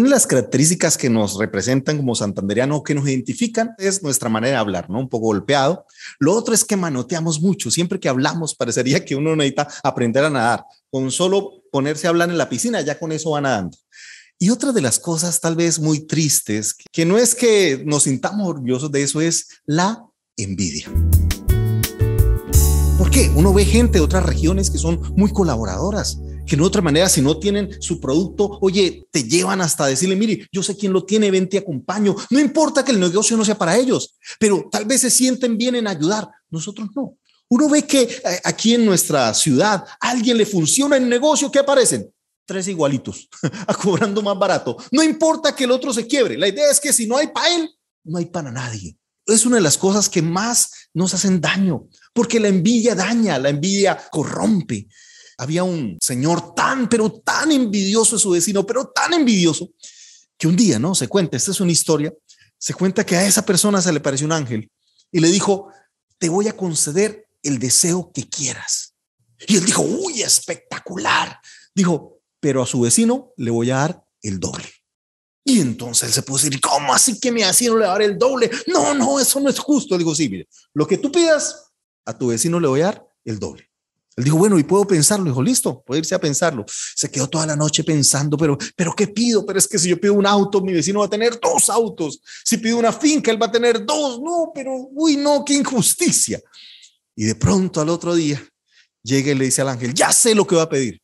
Una de las características que nos representan como santanderiano que nos identifican es nuestra manera de hablar, ¿no? Un poco golpeado. Lo otro es que manoteamos mucho. Siempre que hablamos parecería que uno necesita aprender a nadar. Con solo ponerse a hablar en la piscina, ya con eso va nadando. Y otra de las cosas tal vez muy tristes, que no es que nos sintamos orgullosos de eso, es la envidia. ¿Por qué? Uno ve gente de otras regiones que son muy colaboradoras, que de otra manera, si no tienen su producto, oye, te llevan hasta decirle, mire, yo sé quién lo tiene, ven, te acompaño. No importa que el negocio no sea para ellos, pero tal vez se sienten bien en ayudar. Nosotros no. Uno ve que eh, aquí en nuestra ciudad alguien le funciona el negocio, ¿qué aparecen? Tres igualitos, cobrando más barato. No importa que el otro se quiebre. La idea es que si no hay para él, no hay para nadie. Es una de las cosas que más nos hacen daño, porque la envidia daña, la envidia corrompe. Había un señor tan, pero tan envidioso de su vecino, pero tan envidioso, que un día, ¿no? Se cuenta, esta es una historia, se cuenta que a esa persona se le pareció un ángel y le dijo, te voy a conceder el deseo que quieras. Y él dijo, uy, espectacular. Dijo, pero a su vecino le voy a dar el doble. Y entonces él se puso a decir, ¿cómo así que mi vecino le va dar el doble? No, no, eso no es justo. dijo sí, mire, lo que tú pidas, a tu vecino le voy a dar el doble dijo, bueno, y puedo pensarlo. Dijo, listo, puede irse a pensarlo. Se quedó toda la noche pensando, pero, pero ¿qué pido? Pero es que si yo pido un auto, mi vecino va a tener dos autos. Si pido una finca, él va a tener dos. No, pero, uy, no, qué injusticia. Y de pronto al otro día llega y le dice al ángel, ya sé lo que va a pedir.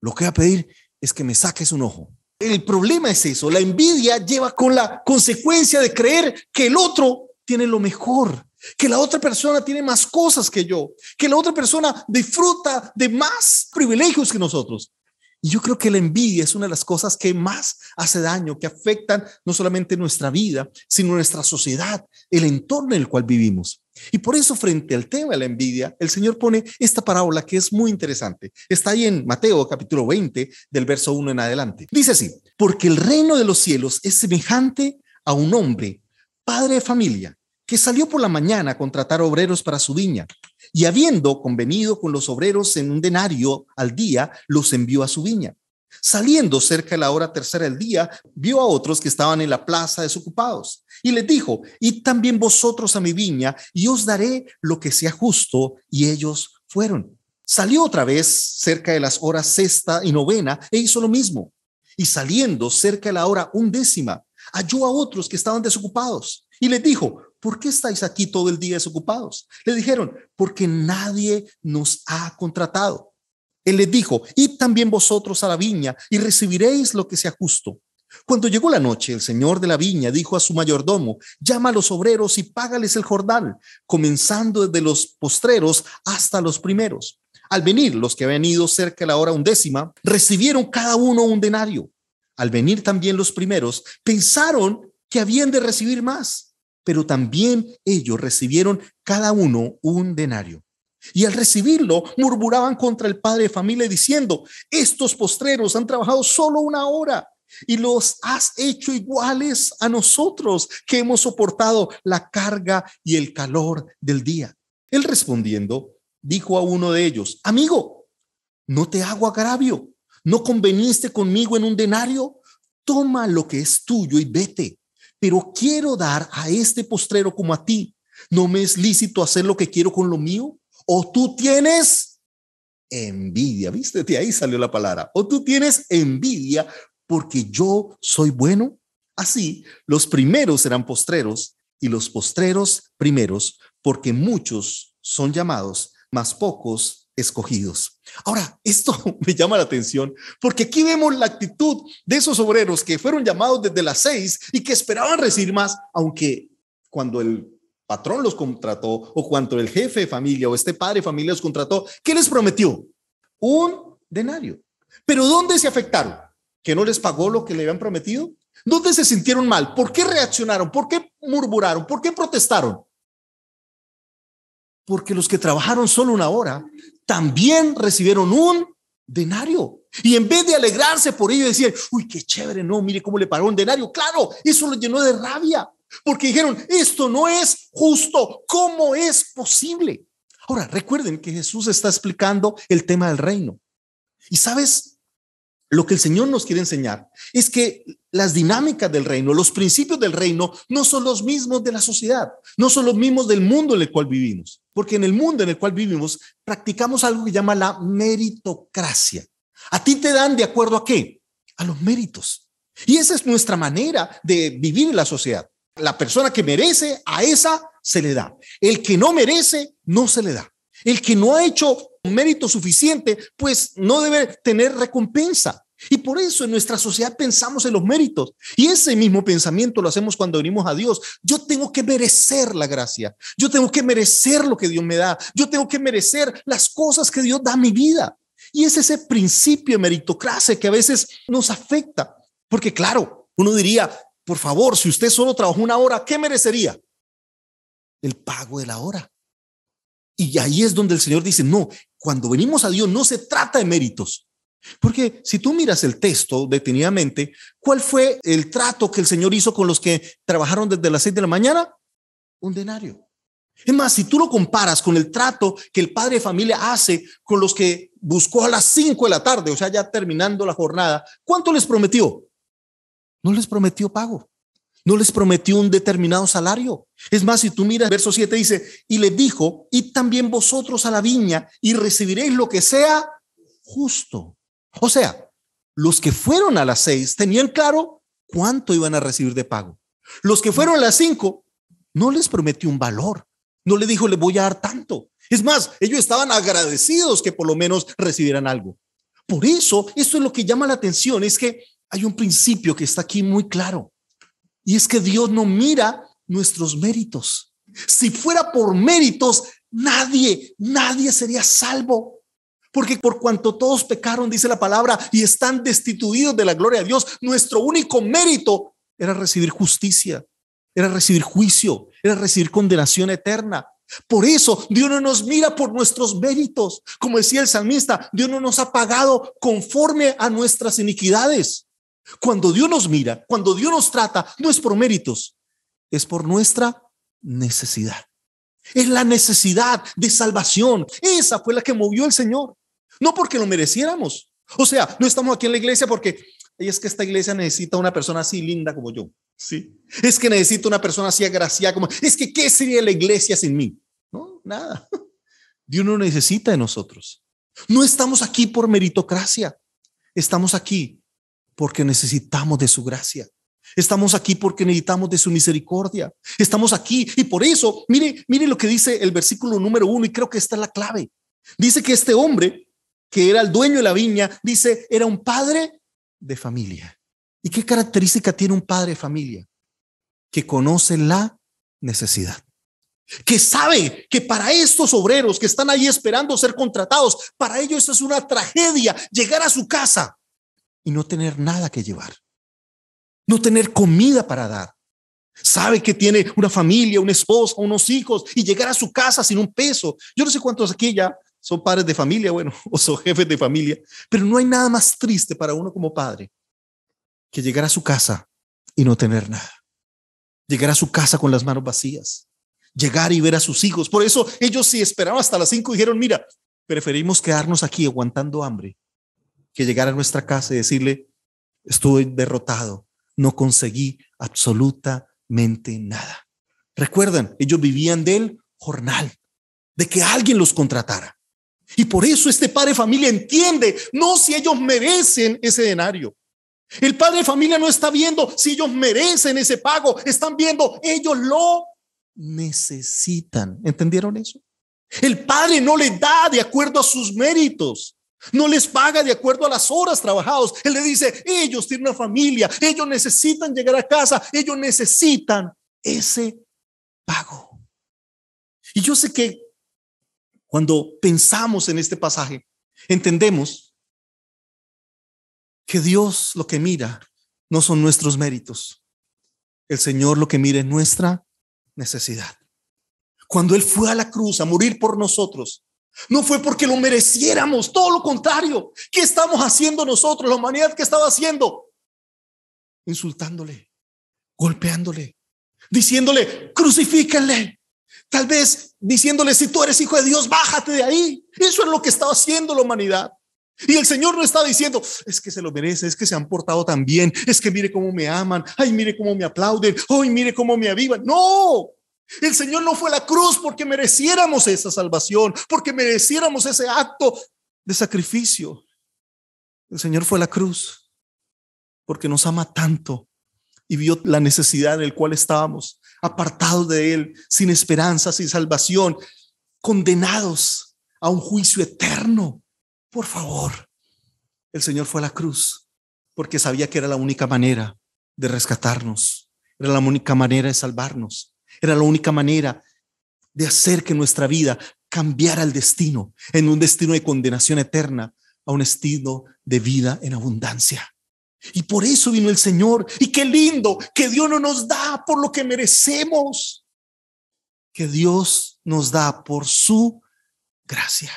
Lo que va a pedir es que me saques un ojo. El problema es eso. La envidia lleva con la consecuencia de creer que el otro tiene lo mejor que la otra persona tiene más cosas que yo, que la otra persona disfruta de más privilegios que nosotros. Y yo creo que la envidia es una de las cosas que más hace daño, que afectan no solamente nuestra vida, sino nuestra sociedad, el entorno en el cual vivimos. Y por eso frente al tema de la envidia, el Señor pone esta parábola que es muy interesante. Está ahí en Mateo capítulo 20, del verso 1 en adelante. Dice así, porque el reino de los cielos es semejante a un hombre, padre de familia, que salió por la mañana a contratar obreros para su viña, y habiendo convenido con los obreros en un denario al día, los envió a su viña. Saliendo cerca de la hora tercera del día, vio a otros que estaban en la plaza desocupados, y les dijo, id también vosotros a mi viña, y os daré lo que sea justo, y ellos fueron. Salió otra vez cerca de las horas sexta y novena, e hizo lo mismo, y saliendo cerca de la hora undécima, halló a otros que estaban desocupados, y les dijo, ¿por qué estáis aquí todo el día desocupados? Le dijeron, porque nadie nos ha contratado. Él les dijo, id también vosotros a la viña y recibiréis lo que sea justo. Cuando llegó la noche, el señor de la viña dijo a su mayordomo, llama a los obreros y págales el jornal, comenzando desde los postreros hasta los primeros. Al venir los que habían ido cerca de la hora undécima, recibieron cada uno un denario. Al venir también los primeros, pensaron que habían de recibir más pero también ellos recibieron cada uno un denario. Y al recibirlo, murmuraban contra el padre de familia diciendo, estos postreros han trabajado solo una hora y los has hecho iguales a nosotros que hemos soportado la carga y el calor del día. Él respondiendo, dijo a uno de ellos, amigo, no te hago agravio, no conveniste conmigo en un denario, toma lo que es tuyo y vete pero quiero dar a este postrero como a ti. ¿No me es lícito hacer lo que quiero con lo mío? ¿O tú tienes envidia? ¿Viste? ahí salió la palabra. ¿O tú tienes envidia porque yo soy bueno? Así, los primeros serán postreros y los postreros primeros, porque muchos son llamados, más pocos escogidos. Ahora, esto me llama la atención porque aquí vemos la actitud de esos obreros que fueron llamados desde las seis y que esperaban recibir más, aunque cuando el patrón los contrató o cuando el jefe de familia o este padre de familia los contrató, ¿qué les prometió? Un denario. Pero ¿dónde se afectaron? ¿Que no les pagó lo que le habían prometido? ¿Dónde se sintieron mal? ¿Por qué reaccionaron? ¿Por qué murmuraron? ¿Por qué protestaron? porque los que trabajaron solo una hora también recibieron un denario. Y en vez de alegrarse por ello, decir, uy, qué chévere, no, mire cómo le pagó un denario. Claro, eso lo llenó de rabia, porque dijeron, esto no es justo, ¿cómo es posible? Ahora, recuerden que Jesús está explicando el tema del reino. Y sabes, lo que el Señor nos quiere enseñar es que las dinámicas del reino, los principios del reino, no son los mismos de la sociedad, no son los mismos del mundo en el cual vivimos. Porque en el mundo en el cual vivimos practicamos algo que llama la meritocracia. A ti te dan de acuerdo a qué? A los méritos. Y esa es nuestra manera de vivir en la sociedad. La persona que merece, a esa se le da. El que no merece, no se le da. El que no ha hecho un mérito suficiente, pues no debe tener recompensa. Y por eso en nuestra sociedad pensamos en los méritos. Y ese mismo pensamiento lo hacemos cuando venimos a Dios. Yo tengo que merecer la gracia. Yo tengo que merecer lo que Dios me da. Yo tengo que merecer las cosas que Dios da a mi vida. Y es ese principio de meritocracia que a veces nos afecta. Porque claro, uno diría, por favor, si usted solo trabajó una hora, ¿qué merecería? El pago de la hora. Y ahí es donde el Señor dice, no, cuando venimos a Dios no se trata de méritos, porque si tú miras el texto detenidamente, ¿cuál fue el trato que el Señor hizo con los que trabajaron desde las seis de la mañana? Un denario. Es más, si tú lo comparas con el trato que el padre de familia hace con los que buscó a las cinco de la tarde, o sea, ya terminando la jornada, ¿cuánto les prometió? No les prometió pago. No les prometió un determinado salario. Es más, si tú miras, verso 7 dice, y les dijo, y también vosotros a la viña y recibiréis lo que sea justo. O sea, los que fueron a las seis tenían claro cuánto iban a recibir de pago. Los que fueron a las cinco no les prometió un valor, no le dijo le voy a dar tanto. Es más, ellos estaban agradecidos que por lo menos recibieran algo. Por eso, esto es lo que llama la atención, es que hay un principio que está aquí muy claro, y es que Dios no mira nuestros méritos. Si fuera por méritos, nadie, nadie sería salvo. Porque por cuanto todos pecaron, dice la palabra, y están destituidos de la gloria de Dios, nuestro único mérito era recibir justicia, era recibir juicio, era recibir condenación eterna. Por eso Dios no nos mira por nuestros méritos. Como decía el salmista, Dios no nos ha pagado conforme a nuestras iniquidades. Cuando Dios nos mira, cuando Dios nos trata, no es por méritos, es por nuestra necesidad. Es la necesidad de salvación. Esa fue la que movió el Señor no porque lo mereciéramos. O sea, no estamos aquí en la iglesia porque es que esta iglesia necesita una persona así linda como yo. Sí. Es que necesita una persona así agraciada como es que qué sería la iglesia sin mí? No, nada. Dios no necesita de nosotros. No estamos aquí por meritocracia. Estamos aquí porque necesitamos de su gracia. Estamos aquí porque necesitamos de su misericordia. Estamos aquí y por eso, mire, mire lo que dice el versículo número uno y creo que esta es la clave. Dice que este hombre que era el dueño de la viña, dice, era un padre de familia. ¿Y qué característica tiene un padre de familia? Que conoce la necesidad. Que sabe que para estos obreros que están ahí esperando ser contratados, para ellos es una tragedia llegar a su casa y no tener nada que llevar. No tener comida para dar. Sabe que tiene una familia, una esposa, unos hijos y llegar a su casa sin un peso. Yo no sé cuántos aquí ya son padres de familia, bueno, o son jefes de familia, pero no hay nada más triste para uno como padre que llegar a su casa y no tener nada. Llegar a su casa con las manos vacías, llegar y ver a sus hijos. Por eso ellos si esperaban hasta las 5 dijeron, mira, preferimos quedarnos aquí aguantando hambre que llegar a nuestra casa y decirle, estuve derrotado, no conseguí absolutamente nada. Recuerdan, ellos vivían del jornal, de que alguien los contratara. Y por eso este padre familia entiende, no si ellos merecen ese denario. El padre de familia no está viendo si ellos merecen ese pago, están viendo ellos lo necesitan. ¿Entendieron eso? El padre no le da de acuerdo a sus méritos. No les paga de acuerdo a las horas trabajadas. Él le dice, ellos tienen una familia, ellos necesitan llegar a casa, ellos necesitan ese pago. Y yo sé que cuando pensamos en este pasaje, entendemos que Dios lo que mira no son nuestros méritos. El Señor lo que mira es nuestra necesidad. Cuando Él fue a la cruz a morir por nosotros, no fue porque lo mereciéramos, todo lo contrario. ¿Qué estamos haciendo nosotros? La humanidad que estaba haciendo. Insultándole, golpeándole, diciéndole, crucifíquenle, Tal vez diciéndole, si tú eres hijo de Dios, bájate de ahí. Eso es lo que estaba haciendo la humanidad. Y el Señor no está diciendo, es que se lo merece, es que se han portado tan bien, es que mire cómo me aman, ay, mire cómo me aplauden, ay, mire cómo me avivan. No, el Señor no fue a la cruz porque mereciéramos esa salvación, porque mereciéramos ese acto de sacrificio. El Señor fue a la cruz porque nos ama tanto y vio la necesidad en la cual estábamos apartados de Él, sin esperanza, sin salvación, condenados a un juicio eterno. Por favor, el Señor fue a la cruz porque sabía que era la única manera de rescatarnos, era la única manera de salvarnos, era la única manera de hacer que nuestra vida cambiara el destino en un destino de condenación eterna a un destino de vida en abundancia. Y por eso vino el Señor. Y qué lindo que Dios no nos da por lo que merecemos, que Dios nos da por su gracia.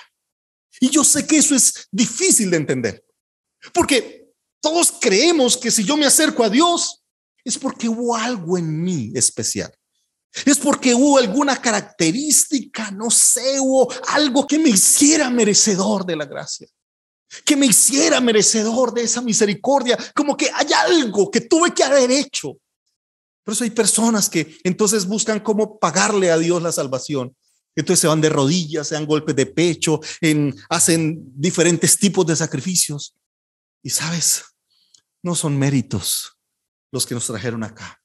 Y yo sé que eso es difícil de entender, porque todos creemos que si yo me acerco a Dios es porque hubo algo en mí especial. Es porque hubo alguna característica, no sé, hubo algo que me hiciera merecedor de la gracia que me hiciera merecedor de esa misericordia, como que hay algo que tuve que haber hecho. Por eso hay personas que entonces buscan cómo pagarle a Dios la salvación. Entonces se van de rodillas, se dan golpes de pecho, en, hacen diferentes tipos de sacrificios. Y sabes, no son méritos los que nos trajeron acá.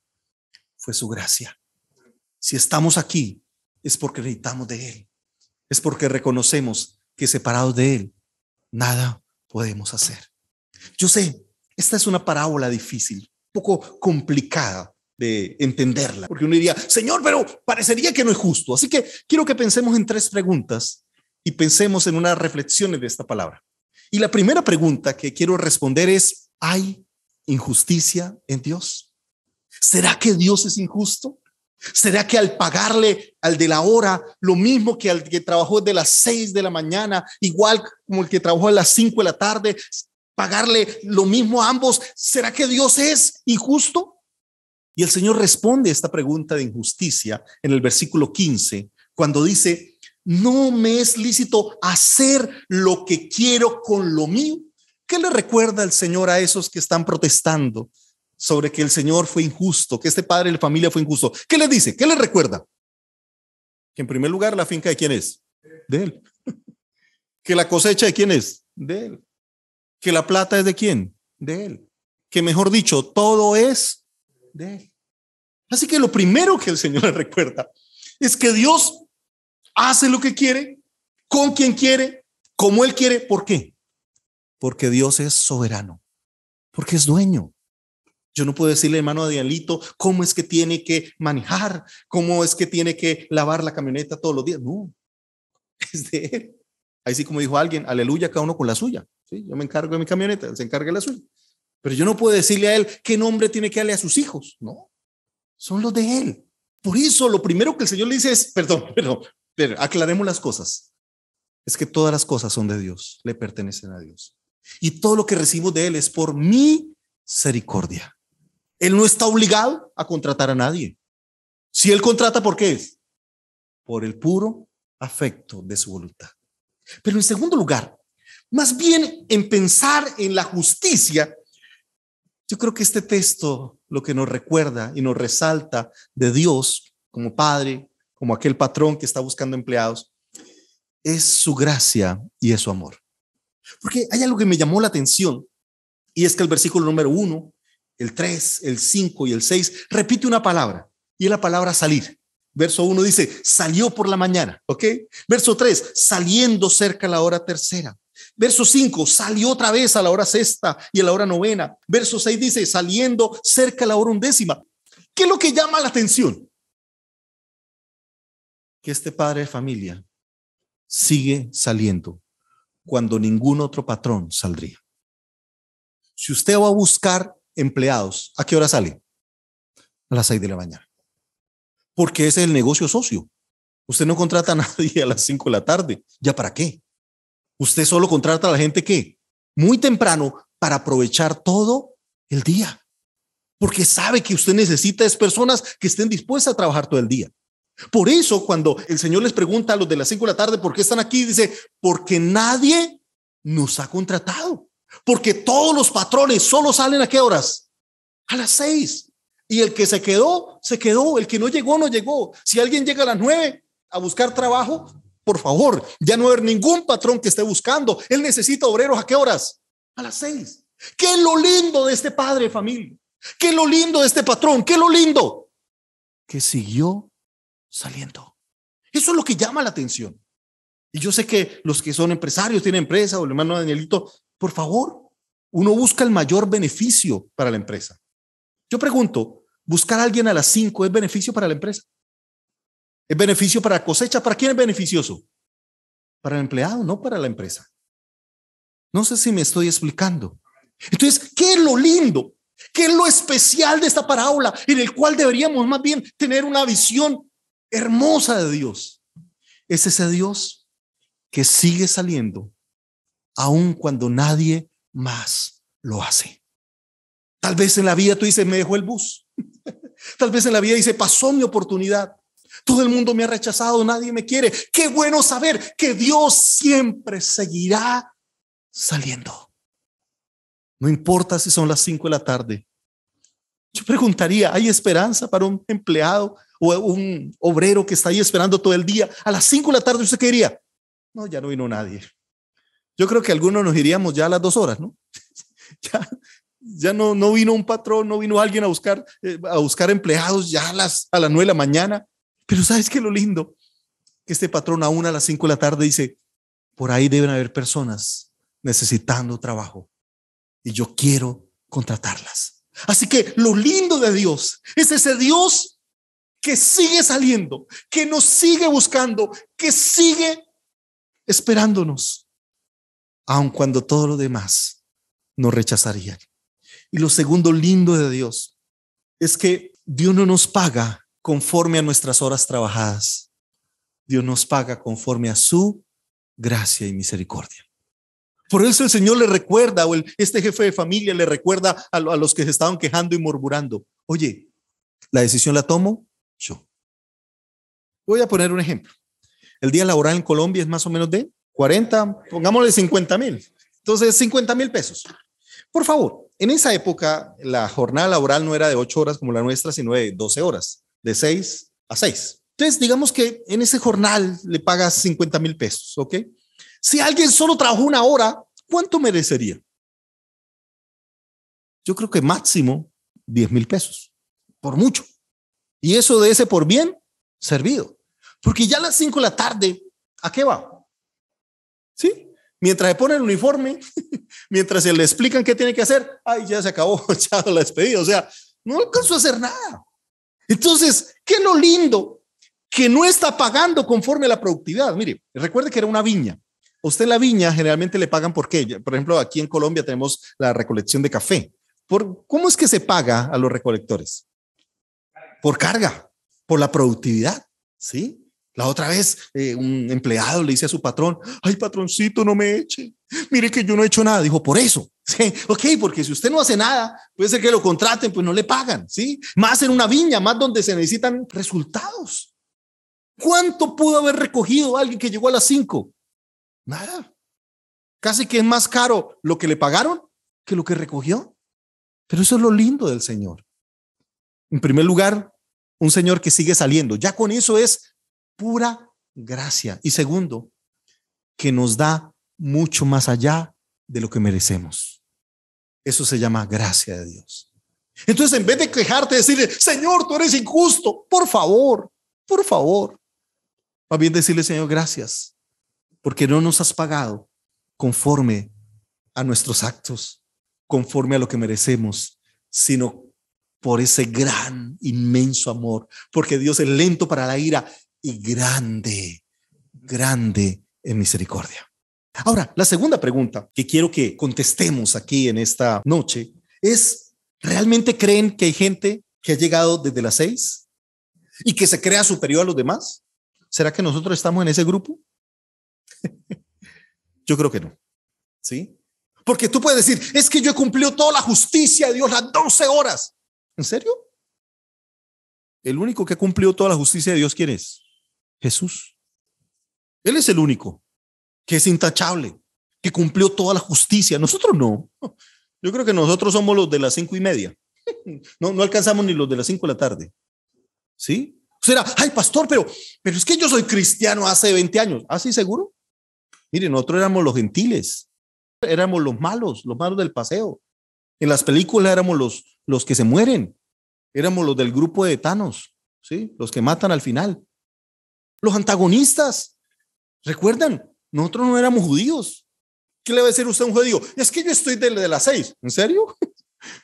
Fue su gracia. Si estamos aquí, es porque necesitamos de Él. Es porque reconocemos que separados de Él nada podemos hacer. Yo sé, esta es una parábola difícil, un poco complicada de entenderla, porque uno diría, Señor, pero parecería que no es justo. Así que quiero que pensemos en tres preguntas y pensemos en unas reflexiones de esta palabra. Y la primera pregunta que quiero responder es, ¿hay injusticia en Dios? ¿Será que Dios es injusto? ¿Será que al pagarle al de la hora lo mismo que al que trabajó de las seis de la mañana, igual como el que trabajó a las cinco de la tarde, pagarle lo mismo a ambos? ¿Será que Dios es injusto? Y el Señor responde esta pregunta de injusticia en el versículo 15, cuando dice, no me es lícito hacer lo que quiero con lo mío. ¿Qué le recuerda el Señor a esos que están protestando? sobre que el Señor fue injusto, que este padre de la familia fue injusto. ¿Qué le dice? ¿Qué le recuerda? Que en primer lugar la finca de quién es? De él. Que la cosecha de quién es? De él. Que la plata es de quién? De él. Que mejor dicho, todo es de él. Así que lo primero que el Señor le recuerda es que Dios hace lo que quiere, con quien quiere, como Él quiere. ¿Por qué? Porque Dios es soberano, porque es dueño, yo no puedo decirle, hermano dianlito cómo es que tiene que manejar, cómo es que tiene que lavar la camioneta todos los días. No, es de él. Ahí sí, como dijo alguien, aleluya, cada uno con la suya. Yo me encargo de mi camioneta, se encarga de la suya. Pero yo no puedo decirle a él qué nombre tiene que darle a sus hijos. No, son los de él. Por eso lo primero que el Señor le dice es, perdón, perdón, pero aclaremos las cosas. Es que todas las cosas son de Dios, le pertenecen a Dios. Y todo lo que recibo de Él es por mi misericordia. Él no está obligado a contratar a nadie. Si él contrata, ¿por qué es? Por el puro afecto de su voluntad. Pero en segundo lugar, más bien en pensar en la justicia, yo creo que este texto lo que nos recuerda y nos resalta de Dios como Padre, como aquel patrón que está buscando empleados, es su gracia y es su amor. Porque hay algo que me llamó la atención y es que el versículo número uno el 3, el 5 y el 6, repite una palabra y la palabra salir. Verso 1 dice, salió por la mañana, ¿ok? Verso 3, saliendo cerca a la hora tercera. Verso 5, salió otra vez a la hora sexta y a la hora novena. Verso 6 dice, saliendo cerca a la hora undécima. ¿Qué es lo que llama la atención? Que este padre de familia sigue saliendo cuando ningún otro patrón saldría. Si usted va a buscar empleados, ¿a qué hora sale? A las 6 de la mañana. Porque ese es el negocio socio. Usted no contrata a nadie a las 5 de la tarde. ¿Ya para qué? Usted solo contrata a la gente que muy temprano para aprovechar todo el día. Porque sabe que usted necesita es personas que estén dispuestas a trabajar todo el día. Por eso cuando el Señor les pregunta a los de las 5 de la tarde por qué están aquí, dice, porque nadie nos ha contratado porque todos los patrones solo salen a qué horas? A las seis. Y el que se quedó, se quedó. El que no llegó, no llegó. Si alguien llega a las nueve a buscar trabajo, por favor, ya no haber ningún patrón que esté buscando. Él necesita obreros a qué horas? A las seis. ¿Qué es lo lindo de este padre de familia? ¿Qué lo lindo de este patrón? ¿Qué lo lindo? Que siguió saliendo. Eso es lo que llama la atención. Y yo sé que los que son empresarios, tienen empresa, o el hermano Danielito por favor, uno busca el mayor beneficio para la empresa. Yo pregunto, ¿buscar a alguien a las cinco es beneficio para la empresa? ¿Es beneficio para la cosecha? ¿Para quién es beneficioso? Para el empleado, no para la empresa. No sé si me estoy explicando. Entonces, ¿qué es lo lindo? ¿Qué es lo especial de esta parábola en el cual deberíamos más bien tener una visión hermosa de Dios? Es ese Dios que sigue saliendo aun cuando nadie más lo hace. Tal vez en la vida tú dices, me dejó el bus. Tal vez en la vida dice, pasó mi oportunidad. Todo el mundo me ha rechazado, nadie me quiere. Qué bueno saber que Dios siempre seguirá saliendo. No importa si son las cinco de la tarde. Yo preguntaría, ¿hay esperanza para un empleado o un obrero que está ahí esperando todo el día? A las cinco de la tarde usted qué diría? No, ya no vino nadie yo creo que algunos nos iríamos ya a las dos horas, ¿no? ya ya no, no vino un patrón, no vino alguien a buscar, eh, a buscar empleados ya a las, a las 9 de la mañana. Pero ¿sabes qué lo lindo? Que este patrón a una a las cinco de la tarde dice, por ahí deben haber personas necesitando trabajo y yo quiero contratarlas. Así que lo lindo de Dios es ese Dios que sigue saliendo, que nos sigue buscando, que sigue esperándonos aun cuando todo lo demás nos rechazarían. Y lo segundo lindo de Dios es que Dios no nos paga conforme a nuestras horas trabajadas. Dios nos paga conforme a su gracia y misericordia. Por eso el Señor le recuerda, o el, este jefe de familia le recuerda a, a los que se estaban quejando y murmurando, oye, la decisión la tomo yo. Voy a poner un ejemplo. El día laboral en Colombia es más o menos de 40, pongámosle 50 mil. Entonces, 50 mil pesos. Por favor, en esa época la jornada laboral no era de 8 horas como la nuestra, sino de 12 horas, de 6 a 6. Entonces, digamos que en ese jornal le pagas 50 mil pesos, ¿ok? Si alguien solo trabajó una hora, ¿cuánto merecería? Yo creo que máximo 10 mil pesos, por mucho. Y eso de ese por bien servido. Porque ya a las 5 de la tarde, ¿a qué va? ¿sí? Mientras se pone el uniforme, mientras se le explican qué tiene que hacer, ay, ya se acabó, la despedida, o sea, no alcanzó a hacer nada. Entonces, ¿qué lo lindo? Que no está pagando conforme a la productividad. Mire, recuerde que era una viña. usted la viña generalmente le pagan por qué. Por ejemplo, aquí en Colombia tenemos la recolección de café. Por, ¿Cómo es que se paga a los recolectores? Por carga, por la productividad, ¿sí? La otra vez, eh, un empleado le dice a su patrón, ay, patroncito, no me eche. Mire que yo no he hecho nada. Dijo, por eso. ¿Sí? Ok, porque si usted no hace nada, puede ser que lo contraten, pues no le pagan, ¿sí? Más en una viña, más donde se necesitan resultados. ¿Cuánto pudo haber recogido alguien que llegó a las cinco? Nada. Casi que es más caro lo que le pagaron que lo que recogió. Pero eso es lo lindo del Señor. En primer lugar, un Señor que sigue saliendo. Ya con eso es pura gracia. Y segundo, que nos da mucho más allá de lo que merecemos. Eso se llama gracia de Dios. Entonces, en vez de quejarte, decirle, Señor, tú eres injusto, por favor, por favor. va bien decirle, Señor, gracias, porque no nos has pagado conforme a nuestros actos, conforme a lo que merecemos, sino por ese gran, inmenso amor, porque Dios es lento para la ira y grande, grande en misericordia. Ahora, la segunda pregunta que quiero que contestemos aquí en esta noche es, ¿realmente creen que hay gente que ha llegado desde las seis y que se crea superior a los demás? ¿Será que nosotros estamos en ese grupo? yo creo que no. ¿Sí? Porque tú puedes decir, es que yo he cumplido toda la justicia de Dios las 12 horas. ¿En serio? El único que ha cumplido toda la justicia de Dios, ¿quién es? Jesús. Él es el único que es intachable, que cumplió toda la justicia. Nosotros no. Yo creo que nosotros somos los de las cinco y media. No, no alcanzamos ni los de las cinco de la tarde. ¿Sí? O sea, ay, pastor, pero, pero es que yo soy cristiano hace 20 años. ¿Así ¿Ah, seguro? Mire, nosotros éramos los gentiles, éramos los malos, los malos del paseo. En las películas éramos los, los que se mueren, éramos los del grupo de Thanos, ¿sí? Los que matan al final los antagonistas. ¿Recuerdan? Nosotros no éramos judíos. ¿Qué le va a decir usted a un judío? Es que yo estoy de, de las seis. ¿En serio?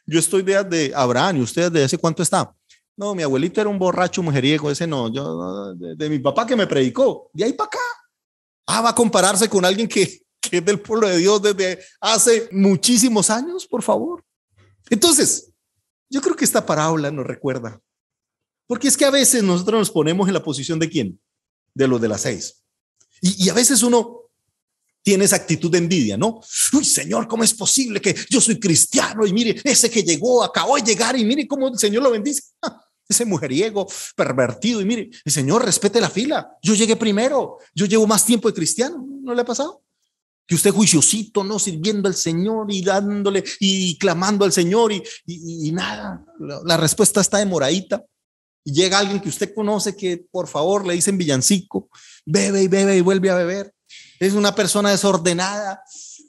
Yo estoy de, Abraham y ustedes de ese cuánto está. No, mi abuelito era un borracho mujeriego, ese no, yo, de, mi papá que me predicó, de ahí para acá. Ah, va a compararse con alguien que es del pueblo de Dios desde hace muchísimos años, por favor. Entonces, yo creo que esta parábola nos recuerda, porque es que a veces nosotros nos ponemos en la posición de quién? de los de las seis. Y, a veces uno tiene esa actitud de envidia, ¿no? Uy, Señor, ¿cómo es posible que yo soy cristiano y mire, ese que llegó, acabó de llegar y mire cómo el Señor lo bendice? Ah, ese mujeriego, pervertido, y mire, el Señor respete la fila. Yo llegué primero, yo llevo más tiempo de cristiano, ¿no le ha pasado? Que usted juiciosito, ¿no? Sirviendo al Señor y dándole y clamando al Señor y, nada, la respuesta está demoradita y llega alguien que usted conoce que por favor le dicen villancico, bebe y bebe y vuelve a beber. Es una persona desordenada,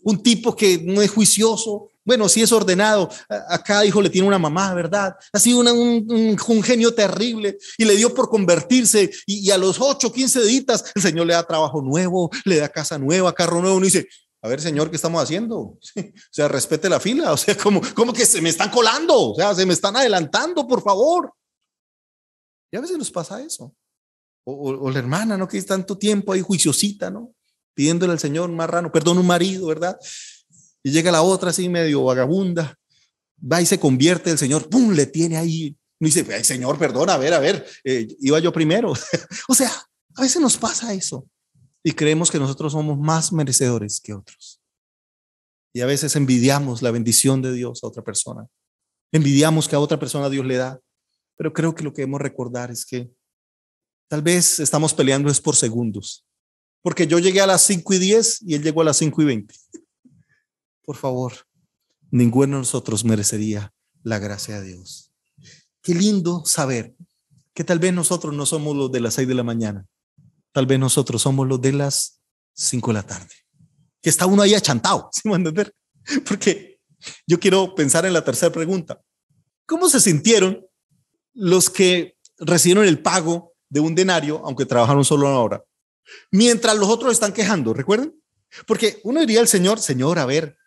un tipo que no es juicioso. Bueno, sí es ordenado. A cada hijo le tiene una mamá, ¿verdad? Ha sido un, genio terrible y le dio por convertirse. Y, a los 8, 15 deditas, el Señor le da trabajo nuevo, le da casa nueva, carro nuevo. Uno dice, a ver, señor, ¿qué estamos haciendo? O sea, respete la fila. O sea, como, como que se me están colando, o sea, se me están adelantando, por favor. Y a veces nos pasa eso. O, la hermana, ¿no? Que es tanto tiempo ahí juiciosita, ¿no? Pidiéndole al Señor un marrano, perdón, un marido, ¿verdad? Y llega la otra así medio vagabunda, va y se convierte el Señor, ¡pum! Le tiene ahí. No dice, Ay, Señor, perdón, a ver, a ver, eh, iba yo primero. o sea, a veces nos pasa eso y creemos que nosotros somos más merecedores que otros. Y a veces envidiamos la bendición de Dios a otra persona. Envidiamos que a otra persona Dios le da. Pero creo que lo que debemos recordar es que tal vez estamos peleando es por segundos. Porque yo llegué a las 5 y 10 y él llegó a las 5 y 20. Por favor, ninguno de nosotros merecería la gracia de Dios. Qué lindo saber que tal vez nosotros no somos los de las 6 de la mañana. Tal vez nosotros somos los de las 5 de la tarde. Que está uno ahí achantado, ¿sí me entender? Porque yo quiero pensar en la tercera pregunta. ¿Cómo se sintieron los que recibieron el pago de un denario, aunque trabajaron solo una hora, mientras los otros están quejando, ¿recuerden? Porque uno diría al Señor, Señor, a ver,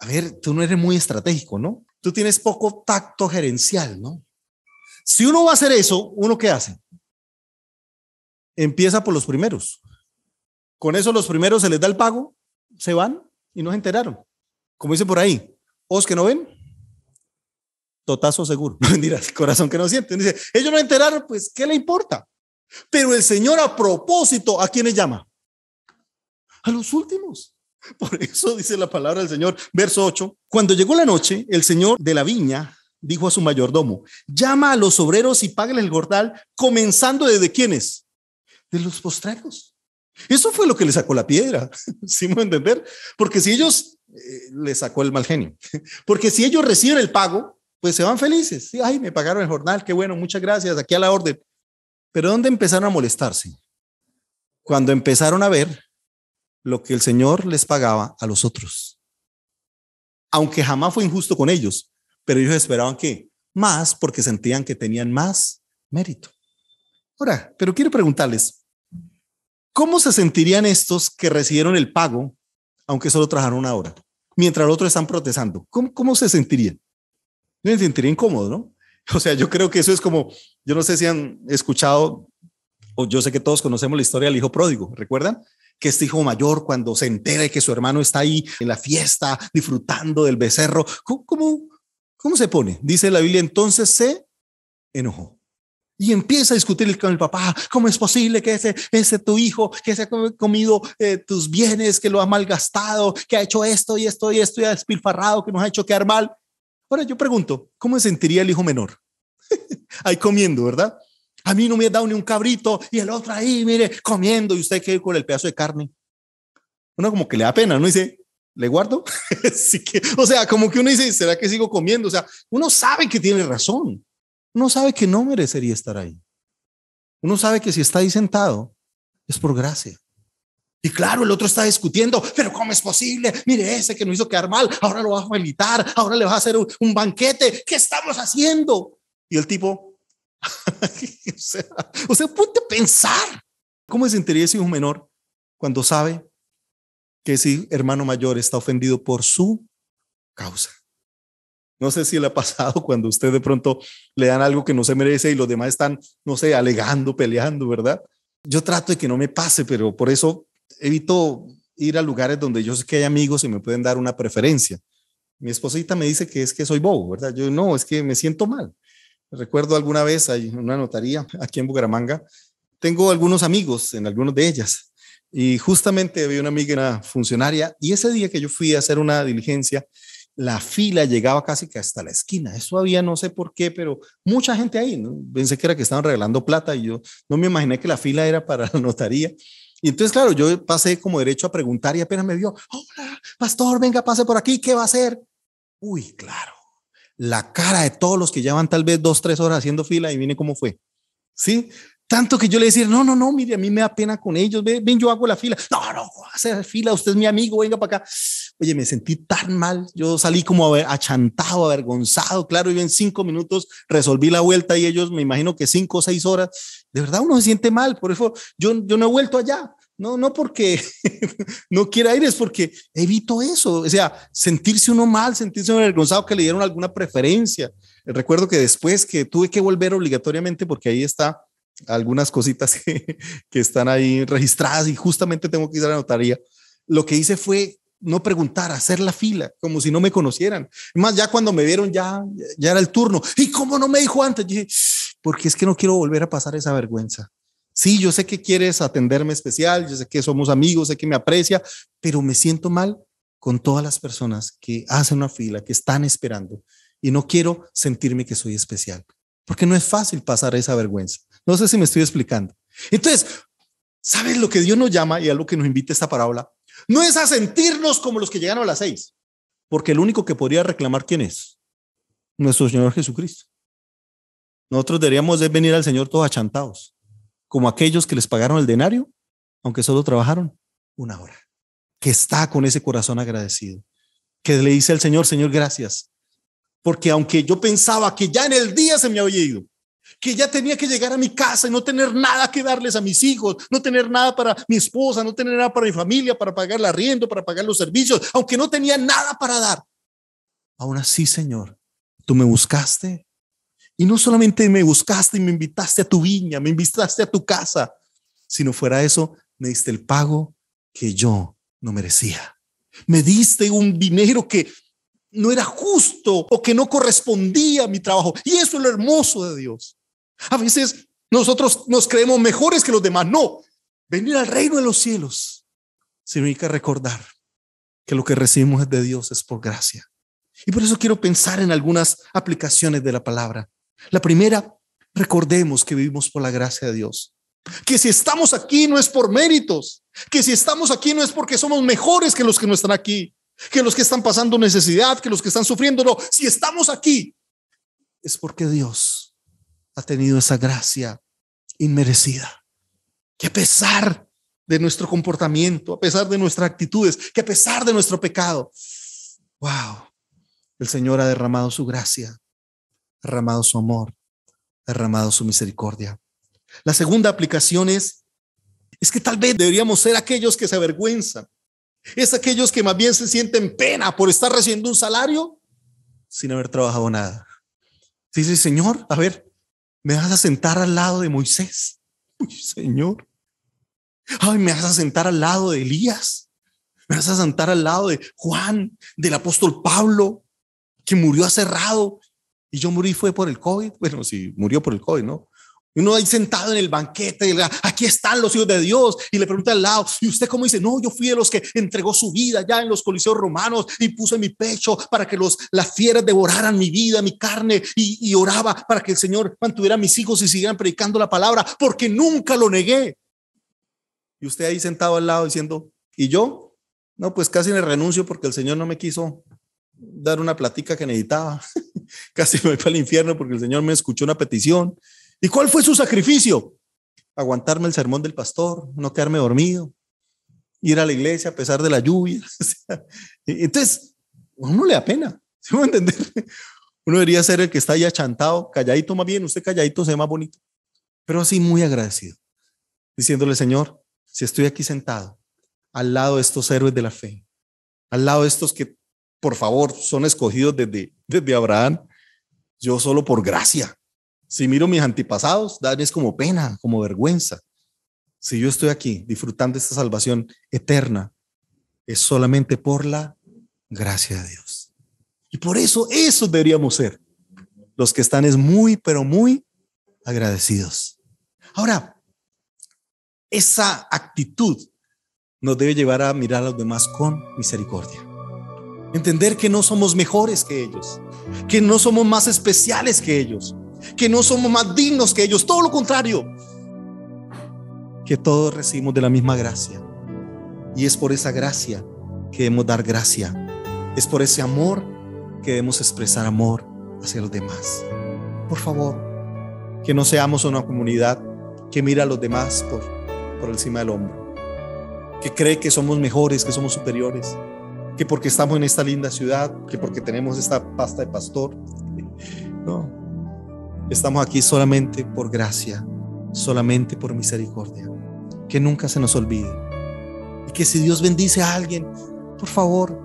a ver, tú no eres muy estratégico, ¿no? Tú tienes poco tacto gerencial, ¿no? Si uno va a hacer eso, ¿uno qué hace? Empieza por los primeros. Con eso los primeros se les da el pago, se van y no se enteraron. Como dice por ahí, ¿os que no ven? totazo seguro. No el corazón que no siente. Dice, ellos no enteraron, pues, ¿qué le importa? Pero el Señor a propósito, ¿a quiénes llama? A los últimos. Por eso dice la palabra del Señor, verso 8. Cuando llegó la noche, el Señor de la viña dijo a su mayordomo, llama a los obreros y págale el gordal, comenzando desde quiénes? De los postreros. Eso fue lo que le sacó la piedra, ¿sí me entender? Porque si ellos, eh, le sacó el mal genio, porque si ellos reciben el pago, pues se van felices. ay, me pagaron el jornal, qué bueno, muchas gracias, aquí a la orden. Pero ¿dónde empezaron a molestarse? Cuando empezaron a ver lo que el Señor les pagaba a los otros. Aunque jamás fue injusto con ellos, pero ellos esperaban que más porque sentían que tenían más mérito. Ahora, pero quiero preguntarles, ¿cómo se sentirían estos que recibieron el pago, aunque solo trabajaron una hora, mientras los otros están protestando? cómo se sentirían? me sentiría incómodo, ¿no? O sea, yo creo que eso es como, yo no sé si han escuchado, o yo sé que todos conocemos la historia del hijo pródigo, ¿recuerdan? Que este hijo mayor, cuando se entera que su hermano está ahí en la fiesta, disfrutando del becerro, ¿cómo, cómo, se pone? Dice la Biblia, entonces se enojó. Y empieza a discutir con el papá, ¿cómo es posible que ese, ese tu hijo, que se ha comido eh, tus bienes, que lo ha malgastado, que ha hecho esto y esto y esto y ha despilfarrado, que nos ha hecho quedar mal? Ahora yo pregunto, ¿cómo se sentiría el hijo menor? ahí comiendo, ¿verdad? A mí no me ha dado ni un cabrito y el otro ahí, mire, comiendo y usted qué con el pedazo de carne. Uno como que le da pena, ¿no? Dice, ¿le guardo? que, o sea, como que uno dice, ¿será que sigo comiendo? O sea, uno sabe que tiene razón. Uno sabe que no merecería estar ahí. Uno sabe que si está ahí sentado es por gracia. Y claro, el otro está discutiendo, pero ¿cómo es posible? Mire, ese que nos hizo quedar mal, ahora lo va a militar, ahora le va a hacer un, banquete, ¿qué estamos haciendo? Y el tipo, o sea, ponte a pensar, ¿cómo se sentiría ese hijo menor cuando sabe que ese hermano mayor está ofendido por su causa? No sé si le ha pasado cuando usted de pronto le dan algo que no se merece y los demás están, no sé, alegando, peleando, ¿verdad? Yo trato de que no me pase, pero por eso evito ir a lugares donde yo sé que hay amigos y me pueden dar una preferencia. Mi esposita me dice que es que soy bobo, ¿verdad? Yo no, es que me siento mal. Recuerdo alguna vez, hay una notaría aquí en Bucaramanga, tengo algunos amigos en algunos de ellas y justamente había una amiga, una funcionaria, y ese día que yo fui a hacer una diligencia, la fila llegaba casi hasta la esquina. Eso había, no sé por qué, pero mucha gente ahí. Pensé que era que estaban regalando plata y yo no me imaginé que la fila era para la notaría. Y entonces, claro, yo pasé como derecho a preguntar y apenas me vio, hola, pastor, venga, pase por aquí, ¿qué va a hacer? Uy, claro, la cara de todos los que llevan tal vez dos, tres horas haciendo fila y viene cómo fue. ¿Sí? Tanto que yo le decía, no, no, no, mire, a mí me da pena con ellos, ven, yo hago la fila. No, no, hace fila, usted es mi amigo, venga para acá. Oye, me sentí tan mal, yo salí como achantado, avergonzado, claro, yo en cinco minutos resolví la vuelta y ellos me imagino que cinco o seis horas. De verdad uno se siente mal, por eso yo, yo no he vuelto allá. No, no porque no quiera ir, es porque evito eso. O sea, sentirse uno mal, sentirse avergonzado que le dieron alguna preferencia. Recuerdo que después que tuve que volver obligatoriamente porque ahí está algunas cositas que, están ahí registradas y justamente tengo que ir a la notaría. Lo que hice fue no preguntar, hacer la fila, como si no me conocieran. Más ya cuando me vieron, ya, ya era el turno. ¿Y cómo no me dijo antes? dije, porque es que no quiero volver a pasar esa vergüenza. Sí, yo sé que quieres atenderme especial, yo sé que somos amigos, sé que me aprecia, pero me siento mal con todas las personas que hacen una fila, que están esperando, y no quiero sentirme que soy especial, porque no es fácil pasar esa vergüenza. No sé si me estoy explicando. Entonces, ¿sabes lo que Dios nos llama y a lo que nos invita esta parábola? No es a sentirnos como los que llegaron a las seis, porque el único que podría reclamar quién es nuestro Señor Jesucristo. Nosotros deberíamos de venir al Señor todos achantados, como aquellos que les pagaron el denario, aunque solo trabajaron una hora, que está con ese corazón agradecido, que le dice al Señor, Señor, gracias, porque aunque yo pensaba que ya en el día se me había ido, que ya tenía que llegar a mi casa y no tener nada que darles a mis hijos, no tener nada para mi esposa, no tener nada para mi familia, para pagar el arriendo, para pagar los servicios, aunque no tenía nada para dar. Aún así, Señor, tú me buscaste y no solamente me buscaste y me invitaste a tu viña, me invitaste a tu casa, sino fuera eso, me diste el pago que yo no merecía. Me diste un dinero que no era justo o que no correspondía a mi trabajo. Y eso es lo hermoso de Dios. A veces nosotros nos creemos mejores que los demás. No, venir al reino de los cielos significa recordar que lo que recibimos de Dios es por gracia. Y por eso quiero pensar en algunas aplicaciones de la palabra. La primera, recordemos que vivimos por la gracia de Dios. Que si estamos aquí no es por méritos, que si estamos aquí no es porque somos mejores que los que no están aquí, que los que están pasando necesidad, que los que están sufriendo, no. Si estamos aquí es porque Dios ha tenido esa gracia inmerecida. Que a pesar de nuestro comportamiento, a pesar de nuestras actitudes, que a pesar de nuestro pecado, wow, el Señor ha derramado su gracia, derramado su amor, derramado su misericordia. La segunda aplicación es, es que tal vez deberíamos ser aquellos que se avergüenzan, es aquellos que más bien se sienten pena por estar recibiendo un salario sin haber trabajado nada. Dice, Señor, a ver, me vas a sentar al lado de Moisés. Señor. Ay, me vas a sentar al lado de Elías. Me vas a sentar al lado de Juan, del apóstol Pablo, que murió aserrado? Y yo morí fue por el COVID. Bueno, sí, murió por el COVID, ¿no? Uno ahí sentado en el banquete, y le, aquí están los hijos de Dios, y le pregunta al lado, ¿y usted cómo dice? No, yo fui de los que entregó su vida ya en los coliseos romanos y puse mi pecho para que los, las fieras devoraran mi vida, mi carne, y, y oraba para que el Señor mantuviera a mis hijos y siguieran predicando la palabra, porque nunca lo negué. Y usted ahí sentado al lado diciendo, ¿y yo? No, pues casi me renuncio porque el Señor no me quiso dar una platica que necesitaba. casi me para al infierno porque el Señor me escuchó una petición. ¿Y cuál fue su sacrificio? Aguantarme el sermón del pastor, no quedarme dormido, ir a la iglesia a pesar de la lluvia. Entonces, a uno le da pena, ¿sí entender? Uno debería ser el que está ahí achantado, calladito más bien, usted calladito se ve más bonito, pero así muy agradecido, diciéndole, Señor, si estoy aquí sentado, al lado de estos héroes de la fe, al lado de estos que, por favor, son escogidos desde, desde Abraham, yo solo por gracia, si miro mis antepasados, da es como pena, como vergüenza. Si yo estoy aquí disfrutando esta salvación eterna, es solamente por la gracia de Dios. Y por eso, eso deberíamos ser. Los que están es muy, pero muy agradecidos. Ahora, esa actitud nos debe llevar a mirar a los demás con misericordia. Entender que no somos mejores que ellos, que no somos más especiales que ellos, que no somos más dignos que ellos, todo lo contrario, que todos recibimos de la misma gracia. Y es por esa gracia que debemos dar gracia, es por ese amor que debemos expresar amor hacia los demás. Por favor, que no seamos una comunidad que mira a los demás por, por encima del hombro, que cree que somos mejores, que somos superiores, que porque estamos en esta linda ciudad, que porque tenemos esta pasta de pastor. No, Estamos aquí solamente por gracia, solamente por misericordia. Que nunca se nos olvide. Y que si Dios bendice a alguien, por favor,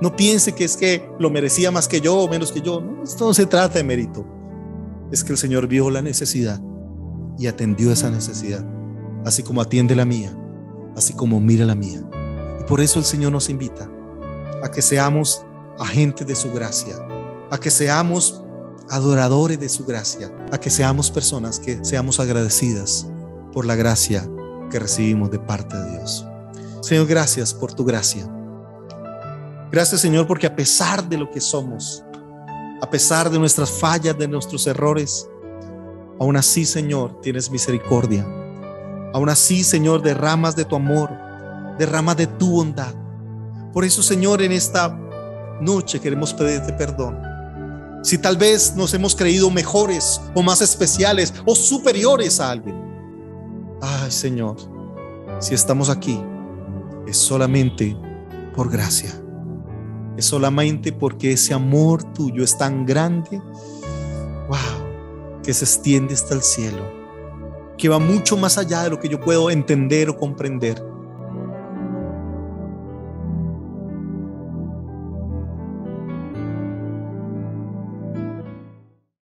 no piense que es que lo merecía más que yo o menos que yo. No, esto no se trata de mérito. Es que el Señor vio la necesidad y atendió esa necesidad, así como atiende la mía, así como mira la mía. Y por eso el Señor nos invita a que seamos agentes de su gracia, a que seamos adoradores de su gracia, a que seamos personas que seamos agradecidas por la gracia que recibimos de parte de Dios. Señor, gracias por tu gracia. Gracias Señor porque a pesar de lo que somos, a pesar de nuestras fallas, de nuestros errores, aún así Señor tienes misericordia. Aún así Señor derramas de tu amor, derramas de tu bondad. Por eso Señor en esta noche queremos pedirte perdón si tal vez nos hemos creído mejores o más especiales o superiores a alguien. Ay Señor, si estamos aquí es solamente por gracia, es solamente porque ese amor tuyo es tan grande, wow, que se extiende hasta el cielo, que va mucho más allá de lo que yo puedo entender o comprender